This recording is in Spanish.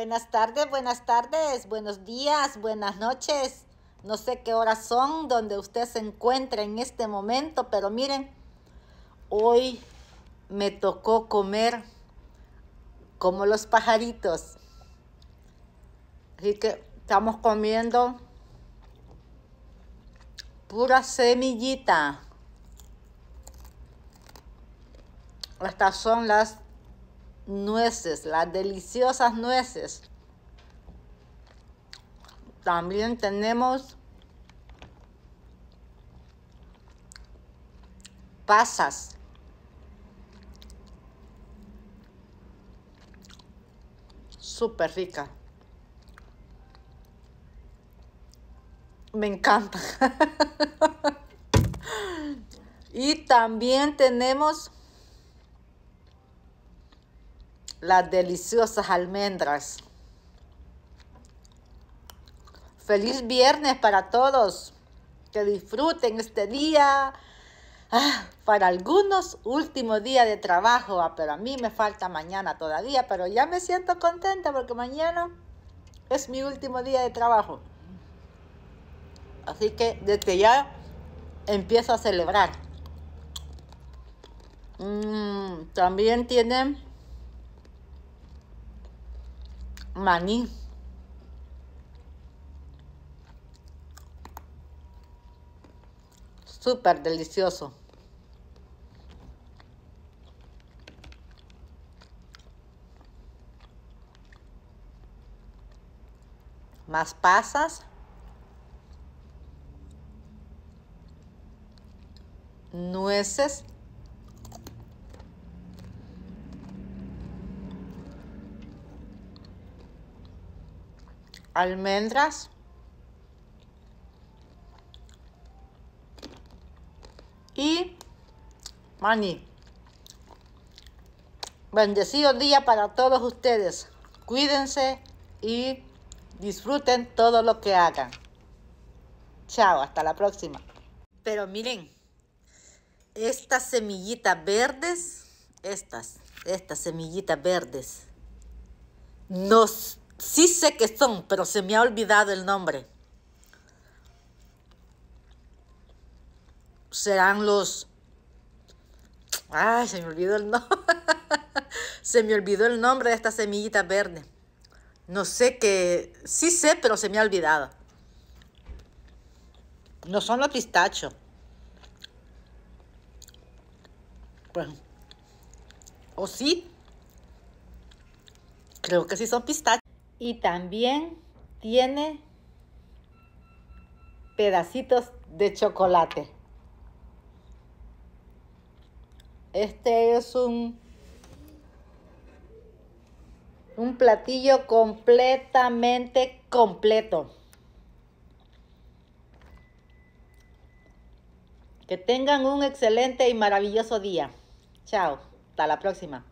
Buenas tardes, buenas tardes, buenos días, buenas noches. No sé qué horas son donde usted se encuentra en este momento, pero miren, hoy me tocó comer como los pajaritos. Así que estamos comiendo pura semillita. Estas son las nueces, las deliciosas nueces. También tenemos pasas. Súper rica. Me encanta. y también tenemos las deliciosas almendras. Feliz viernes para todos. Que disfruten este día. Ah, para algunos, último día de trabajo, ah, pero a mí me falta mañana todavía, pero ya me siento contenta porque mañana es mi último día de trabajo. Así que desde ya empiezo a celebrar. Mm, también tienen maní. Súper delicioso. Más pasas. Nueces almendras y maní. Bendecido día para todos ustedes. Cuídense y disfruten todo lo que hagan. Chao, hasta la próxima. Pero miren, estas semillitas verdes, estas, estas semillitas verdes, nos Sí sé que son, pero se me ha olvidado el nombre. Serán los... Ay, se me olvidó el nombre. se me olvidó el nombre de esta semillita verde. No sé qué... Sí sé, pero se me ha olvidado. No son los pistachos. Pues, bueno. ¿O sí? Creo que sí son pistachos y también tiene pedacitos de chocolate. Este es un, un platillo completamente completo. Que tengan un excelente y maravilloso día. Chao. Hasta la próxima.